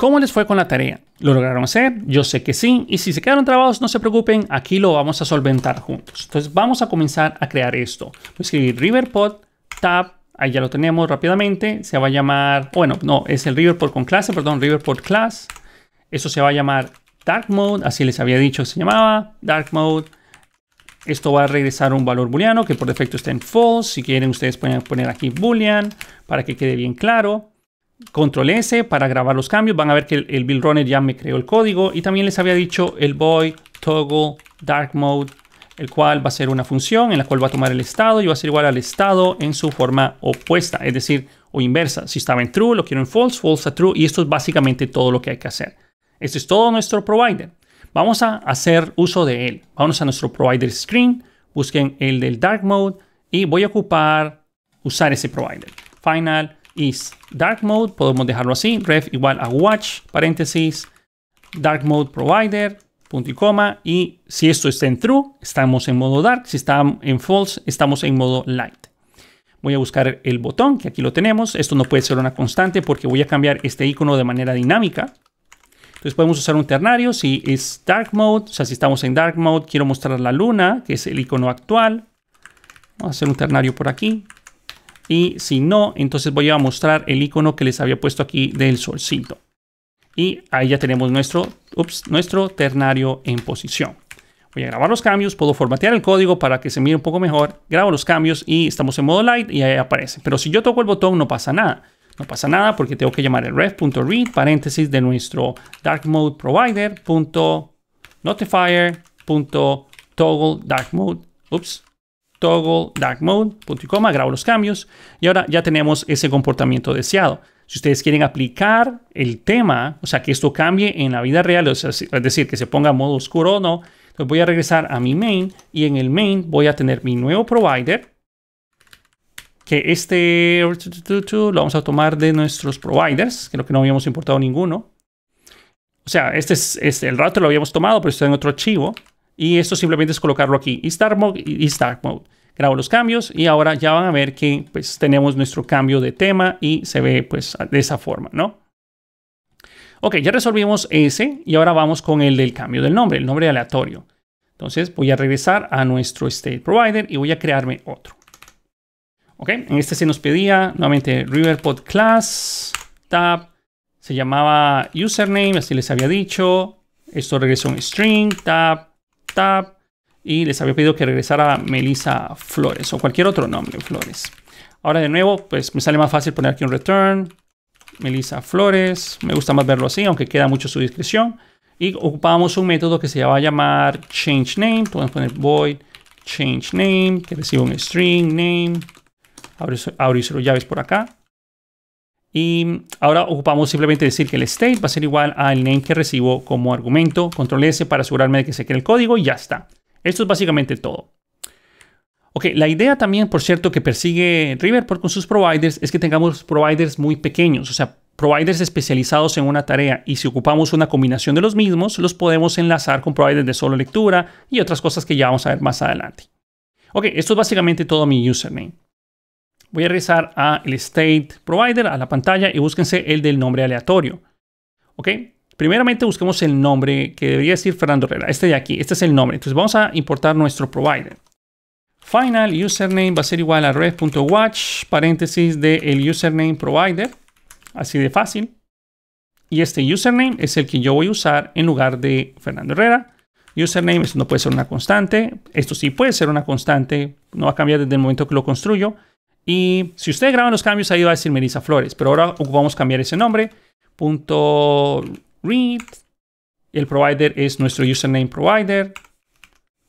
¿Cómo les fue con la tarea? ¿Lo lograron hacer? Yo sé que sí. Y si se quedaron trabados, no se preocupen, aquí lo vamos a solventar juntos. Entonces vamos a comenzar a crear esto. Voy a escribir riverpod tab. Ahí ya lo tenemos rápidamente. Se va a llamar, bueno, no, es el riverpod con clase, perdón, riverpod class. Eso se va a llamar dark mode, así les había dicho que se llamaba dark mode. Esto va a regresar un valor booleano que por defecto está en false. Si quieren ustedes pueden poner aquí boolean para que quede bien claro control S para grabar los cambios. Van a ver que el, build runner ya me creó el código y también les había dicho el boy toggle dark mode, el cual va a ser una función en la cual va a tomar el estado y va a ser igual al estado en su forma opuesta, es decir, o inversa. Si estaba en true, lo quiero en false, false a true y esto es básicamente todo lo que hay que hacer. Este es todo nuestro provider. Vamos a hacer uso de él. Vamos a nuestro provider screen, busquen el del dark mode y voy a ocupar usar ese provider. Final is dark mode, podemos dejarlo así, ref igual a watch, paréntesis, dark mode provider, punto y coma, y si esto está en true, estamos en modo dark, si está en false, estamos en modo light. Voy a buscar el botón, que aquí lo tenemos, esto no puede ser una constante porque voy a cambiar este icono de manera dinámica. Entonces podemos usar un ternario, si es dark mode, o sea, si estamos en dark mode, quiero mostrar la luna, que es el icono actual. Vamos a hacer un ternario por aquí, y si no, entonces voy a mostrar el icono que les había puesto aquí del solcito. Y ahí ya tenemos nuestro, nuestro ternario en posición. Voy a grabar los cambios, puedo formatear el código para que se mire un poco mejor, grabo los cambios y estamos en modo light y ahí aparece. Pero si yo toco el botón no pasa nada. No pasa nada porque tengo que llamar el ref.read paréntesis de nuestro dark mode provider Ups, toggle dark mode, punto y coma, grabo los cambios y ahora ya tenemos ese comportamiento deseado. Si ustedes quieren aplicar el tema, o sea, que esto cambie en la vida real, es decir, que se ponga modo oscuro o no, entonces voy a regresar a mi main y en el main voy a tener mi nuevo provider, que este lo vamos a tomar de nuestros providers, creo que no habíamos importado ninguno. O sea, este es este, el rato lo habíamos tomado, pero está en otro archivo. Y esto simplemente es colocarlo aquí, y Start Mode y Start Mode grabo los cambios y ahora ya van a ver que pues tenemos nuestro cambio de tema y se ve pues de esa forma, ¿no? Ok, ya resolvimos ese y ahora vamos con el del cambio del nombre, el nombre aleatorio. Entonces voy a regresar a nuestro state provider y voy a crearme otro. Ok, en este se nos pedía nuevamente Riverpod class, tab, se llamaba username, así les había dicho. Esto regresó un string, tab, tab, y les había pedido que regresara Melissa Flores o cualquier otro nombre, Flores. Ahora de nuevo, pues me sale más fácil poner aquí un return, Melissa Flores, me gusta más verlo así, aunque queda mucho su discreción. Y ocupamos un método que se va a llamar change name, podemos poner void change name, que recibo un string name, abrir y llaves por acá. Y ahora ocupamos simplemente decir que el state va a ser igual al name que recibo como argumento, control S para asegurarme de que se quede el código y ya está. Esto es básicamente todo. Ok, la idea también, por cierto, que persigue Riverport con sus providers es que tengamos providers muy pequeños, o sea, providers especializados en una tarea y si ocupamos una combinación de los mismos, los podemos enlazar con providers de solo lectura y otras cosas que ya vamos a ver más adelante. Ok, esto es básicamente todo mi username. Voy a regresar al state provider, a la pantalla y búsquense el del nombre aleatorio. Ok, Primeramente busquemos el nombre que debería decir Fernando Herrera. Este de aquí, este es el nombre. Entonces vamos a importar nuestro provider. Final username va a ser igual a red.watch, paréntesis del el username provider. Así de fácil. Y este username es el que yo voy a usar en lugar de Fernando Herrera. Username, esto no puede ser una constante. Esto sí puede ser una constante. No va a cambiar desde el momento que lo construyo. Y si ustedes graban los cambios, ahí va a decir Melissa Flores. Pero ahora vamos a cambiar ese nombre. Punto read, el provider es nuestro username provider,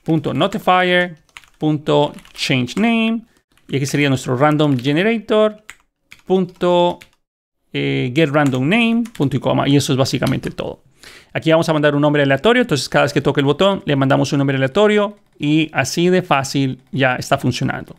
punto notifier, punto change name, y aquí sería nuestro random generator, punto eh, get random name, punto y y eso es básicamente todo. Aquí vamos a mandar un nombre aleatorio, entonces cada vez que toque el botón le mandamos un nombre aleatorio y así de fácil ya está funcionando.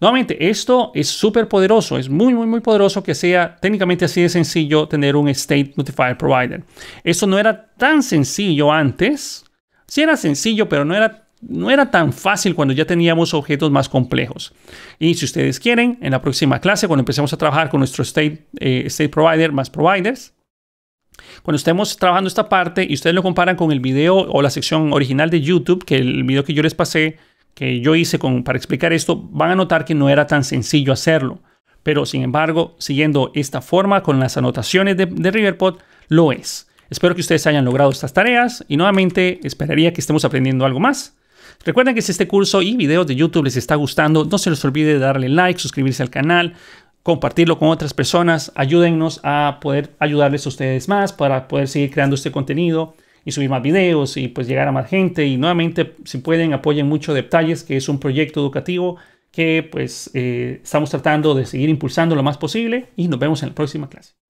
Nuevamente, esto es súper poderoso, es muy, muy, muy poderoso que sea técnicamente así de sencillo tener un State Notifier Provider. Eso no era tan sencillo antes, sí era sencillo, pero no era, no era tan fácil cuando ya teníamos objetos más complejos. Y si ustedes quieren, en la próxima clase, cuando empecemos a trabajar con nuestro State, eh, state Provider más Providers, cuando estemos trabajando esta parte y ustedes lo comparan con el video o la sección original de YouTube, que el video que yo les pasé, que yo hice con, para explicar esto, van a notar que no era tan sencillo hacerlo. Pero sin embargo, siguiendo esta forma con las anotaciones de, de Riverpod, lo es. Espero que ustedes hayan logrado estas tareas y nuevamente esperaría que estemos aprendiendo algo más. Recuerden que si este curso y videos de YouTube les está gustando, no se les olvide de darle like, suscribirse al canal, compartirlo con otras personas. Ayúdennos a poder ayudarles a ustedes más para poder seguir creando este contenido y subir más videos y pues llegar a más gente. Y nuevamente, si pueden, apoyen mucho Detalles, que es un proyecto educativo que pues eh, estamos tratando de seguir impulsando lo más posible y nos vemos en la próxima clase.